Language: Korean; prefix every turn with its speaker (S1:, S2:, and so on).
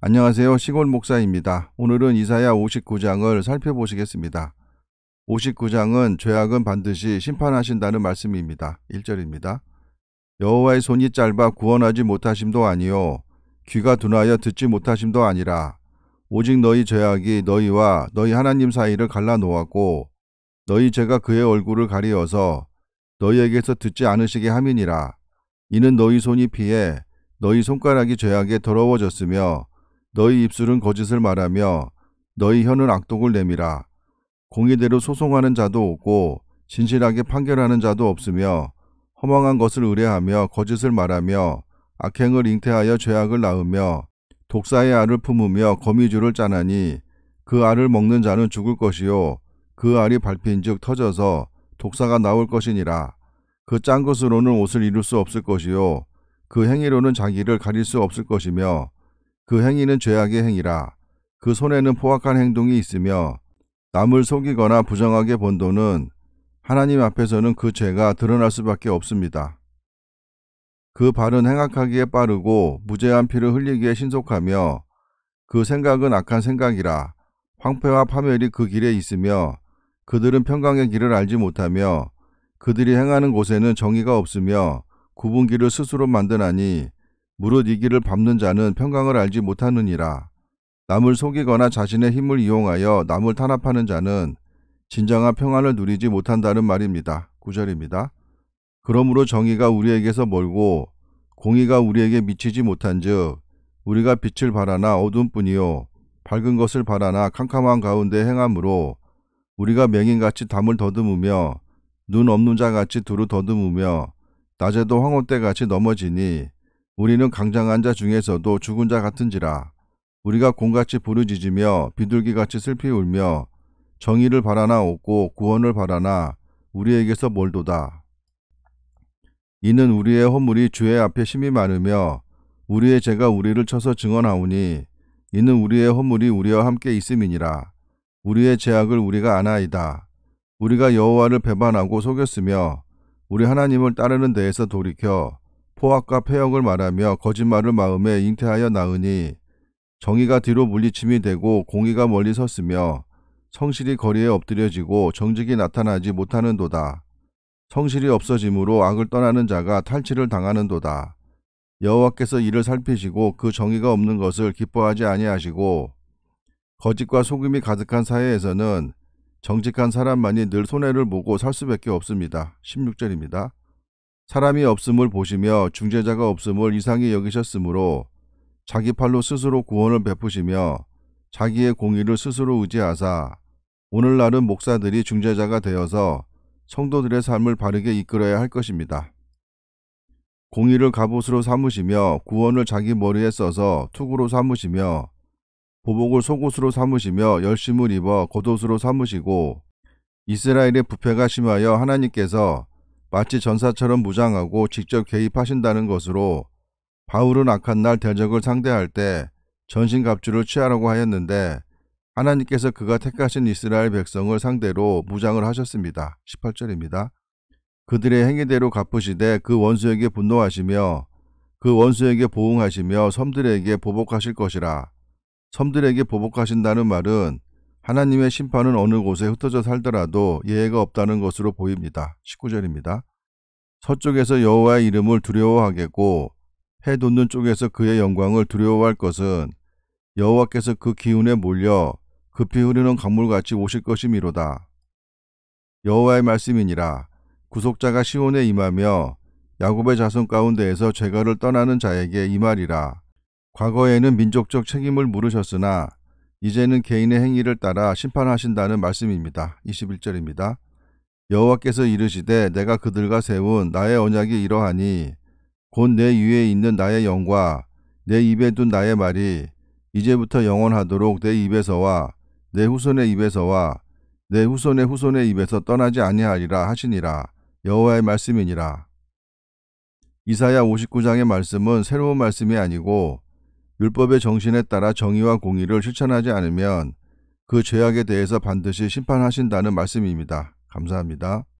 S1: 안녕하세요. 시골 목사입니다. 오늘은 이사야 59장을 살펴보시겠습니다. 59장은 죄악은 반드시 심판하신다는 말씀입니다. 1절입니다. 여호와의 손이 짧아 구원하지 못하심도 아니요 귀가 둔하여 듣지 못하심도 아니라 오직 너희 죄악이 너희와 너희 하나님 사이를 갈라 놓았고 너희 죄가 그의 얼굴을 가리어서 너희에게서 듣지 않으시게 함이니라 이는 너희 손이 피해 너희 손가락이 죄악에 더러워졌으며 너희 입술은 거짓을 말하며 너희 혀는 악독을 내미라. 공의대로 소송하는 자도 없고 진실하게 판결하는 자도 없으며 허망한 것을 의뢰하며 거짓을 말하며 악행을 잉태하여 죄악을 낳으며 독사의 알을 품으며 거미줄을 짜나니 그 알을 먹는 자는 죽을 것이요 그 알이 밟힌즉 터져서 독사가 나올 것이니라 그 짠 것으로는 옷을 이룰 수 없을 것이요 그 행위로는 자기를 가릴 수 없을 것이며 그 행위는 죄악의 행위라. 그 손에는 포악한 행동이 있으며 남을 속이거나 부정하게 본 돈은 하나님 앞에서는 그 죄가 드러날 수밖에 없습니다. 그 발은 행악하기에 빠르고 무죄한 피를 흘리기에 신속하며 그 생각은 악한 생각이라 황폐와 파멸이 그 길에 있으며 그들은 평강의 길을 알지 못하며 그들이 행하는 곳에는 정의가 없으며 구분기를 스스로 만드나니 무릇 이기를 밟는 자는 평강을 알지 못하느니라. 남을 속이거나 자신의 힘을 이용하여 남을 탄압하는 자는 진정한 평안을 누리지 못한다는 말입니다. 구절입니다 그러므로 정의가 우리에게서 멀고 공의가 우리에게 미치지 못한즉 우리가 빛을 바라나 어둠뿐이요 밝은 것을 바라나 캄캄한 가운데 행함으로 우리가 맹인같이 담을 더듬으며 눈 없는 자같이 두루 더듬으며 낮에도 황혼 때같이 넘어지니 우리는 강장한 자 중에서도 죽은 자 같은지라 우리가 공같이 부르짖으며 비둘기같이 슬피 울며 정의를 바라나 얻고 구원을 바라나 우리에게서 몰도다. 이는 우리의 허물이 주의 앞에 심이 많으며 우리의 죄가 우리를 쳐서 증언하오니 이는 우리의 허물이 우리와 함께 있음이니라. 우리의 죄악을 우리가 아나이다. 우리가 여호와를 배반하고 속였으며 우리 하나님을 따르는 데에서 돌이켜 포악과 폐역을 말하며 거짓말을 마음에 잉태하여 낳으니 정의가 뒤로 물리침이 되고 공의가 멀리 섰으며 성실이 거리에 엎드려지고 정직이 나타나지 못하는도다. 성실이 없어짐으로 악을 떠나는 자가 탈취를 당하는도다. 여호와께서 이를 살피시고 그 정의가 없는 것을 기뻐하지 아니하시고 거짓과 속임이 가득한 사회에서는 정직한 사람만이 늘 손해를 보고 살 수밖에 없습니다. 16절입니다. 사람이 없음을 보시며 중재자가 없음을 이상히 여기셨으므로 자기 팔로 스스로 구원을 베푸시며 자기의 공의를 스스로 의지하사 오늘날은 목사들이 중재자가 되어서 성도들의 삶을 바르게 이끌어야 할 것입니다. 공의를 갑옷으로 삼으시며 구원을 자기 머리에 써서 투구로 삼으시며 보복을 속옷으로 삼으시며 열심을 입어 겉옷으로 삼으시고 이스라엘의 부패가 심하여 하나님께서 마치 전사처럼 무장하고 직접 개입하신다는 것으로 바울은 악한 날 대적을 상대할 때 전신갑주를 취하라고 하였는데 하나님께서 그가 택하신 이스라엘 백성을 상대로 무장을 하셨습니다. 18절입니다. 그들의 행위대로 갚으시되 그 원수에게 분노하시며 그 원수에게 보응하시며 섬들에게 보복하실 것이라. 섬들에게 보복하신다는 말은 하나님의 심판은 어느 곳에 흩어져 살더라도 예외가 없다는 것으로 보입니다. 19절입니다. 서쪽에서 여호와의 이름을 두려워하겠고 해 돋는 쪽에서 그의 영광을 두려워할 것은 여호와께서 그 기운에 몰려 급히 흐르는 강물같이 오실 것이미로다. 여호와의 말씀이니라 구속자가 시온에 임하며 야곱의 자손 가운데에서 죄가를 떠나는 자에게 이 말이라 과거에는 민족적 책임을 물으셨으나 이제는 개인의 행위를 따라 심판하신다는 말씀입니다. 21절입니다. 여호와께서 이르시되 내가 그들과 세운 나의 언약이 이러하니 곧 내 위에 있는 나의 영과 내 입에 둔 나의 말이 이제부터 영원하도록 내 입에서와 내 후손의 입에서와 내 후손의 후손의 입에서 떠나지 아니하리라 하시니라 여호와의 말씀이니라. 이사야 59장의 말씀은 새로운 말씀이 아니고 율법의 정신에 따라 정의와 공의를 실천하지 않으면 그 죄악에 대해서 반드시 심판하신다는 말씀입니다. 감사합니다.